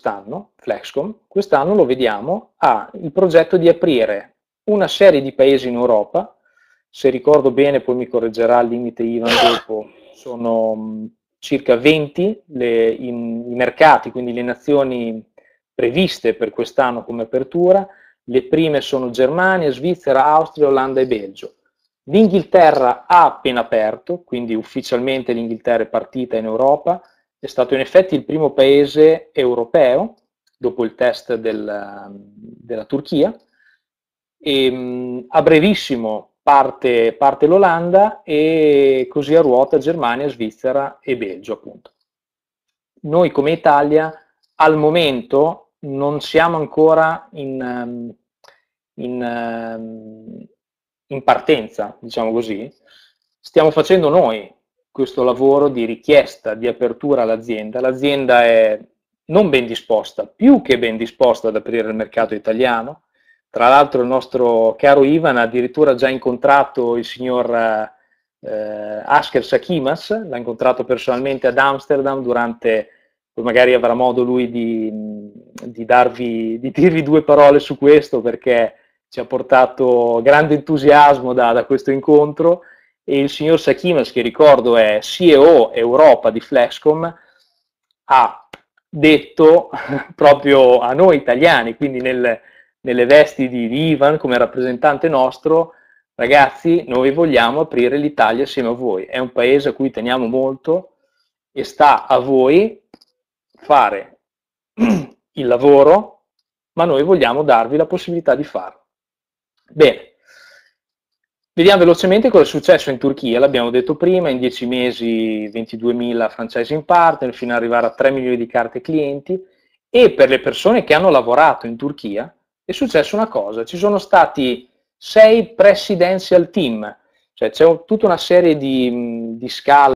quest'anno, Flexcom, quest'anno lo vediamo, ha il progetto di aprire una serie di paesi in Europa, se ricordo bene poi mi correggerà il limite Ivan dopo, sono mm, circa 20 le, in, i mercati, quindi le nazioni previste per quest'anno come apertura, le prime sono Germania, Svizzera, Austria, Olanda e Belgio. L'Inghilterra ha appena aperto, quindi ufficialmente l'Inghilterra è partita in Europa, è stato in effetti il primo paese europeo, dopo il test del, della Turchia, e, ehm, a brevissimo parte, parte l'Olanda e così a ruota Germania, Svizzera e Belgio appunto. Noi come Italia al momento non siamo ancora in, in, in partenza, diciamo così, stiamo facendo noi questo lavoro di richiesta di apertura all'azienda. L'azienda è non ben disposta, più che ben disposta ad aprire il mercato italiano. Tra l'altro il nostro caro Ivan ha addirittura già incontrato il signor eh, Asker Sakimas, l'ha incontrato personalmente ad Amsterdam durante, poi magari avrà modo lui di, di, darvi, di dirvi due parole su questo perché ci ha portato grande entusiasmo da, da questo incontro e il signor Sakimas, che ricordo è CEO Europa di Flexcom, ha detto proprio a noi italiani, quindi nel, nelle vesti di, di Ivan come rappresentante nostro, ragazzi, noi vogliamo aprire l'Italia assieme a voi, è un paese a cui teniamo molto e sta a voi fare il lavoro, ma noi vogliamo darvi la possibilità di farlo. Bene, Vediamo velocemente cosa è successo in Turchia, l'abbiamo detto prima, in 10 mesi 22.000 in partner fino ad arrivare a 3 milioni di carte clienti e per le persone che hanno lavorato in Turchia è successa una cosa, ci sono stati 6 presidential team, cioè c'è tutta una serie di, di scale